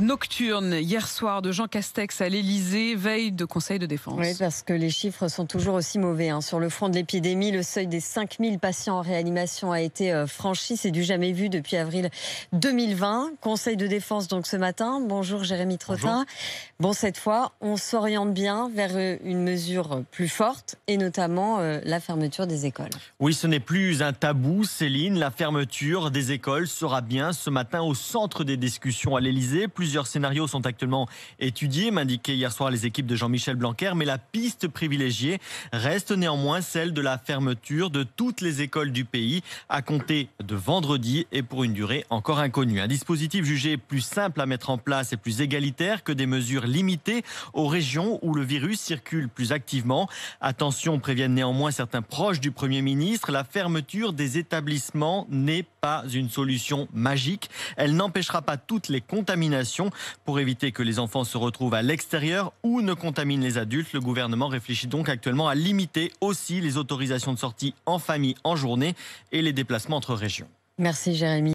nocturne hier soir de Jean Castex à l'Elysée, veille de Conseil de défense. Oui, parce que les chiffres sont toujours aussi mauvais. Hein. Sur le front de l'épidémie, le seuil des 5000 patients en réanimation a été euh, franchi. C'est du jamais vu depuis avril 2020. Conseil de défense donc ce matin. Bonjour Jérémy Trottin. Bon, cette fois, on s'oriente bien vers euh, une mesure plus forte et notamment euh, la fermeture des écoles. Oui, ce n'est plus un tabou, Céline. La fermeture des écoles sera bien ce matin au centre des discussions à l'Elysée Plusieurs scénarios sont actuellement étudiés, m'indiquaient hier soir les équipes de Jean-Michel Blanquer, mais la piste privilégiée reste néanmoins celle de la fermeture de toutes les écoles du pays à compter de vendredi et pour une durée encore inconnue. Un dispositif jugé plus simple à mettre en place et plus égalitaire que des mesures limitées aux régions où le virus circule plus activement. Attention, préviennent néanmoins certains proches du Premier ministre, la fermeture des établissements n'est pas une solution magique. Elle n'empêchera pas toutes les contaminations pour éviter que les enfants se retrouvent à l'extérieur ou ne contaminent les adultes, le gouvernement réfléchit donc actuellement à limiter aussi les autorisations de sortie en famille en journée et les déplacements entre régions. Merci Jérémy.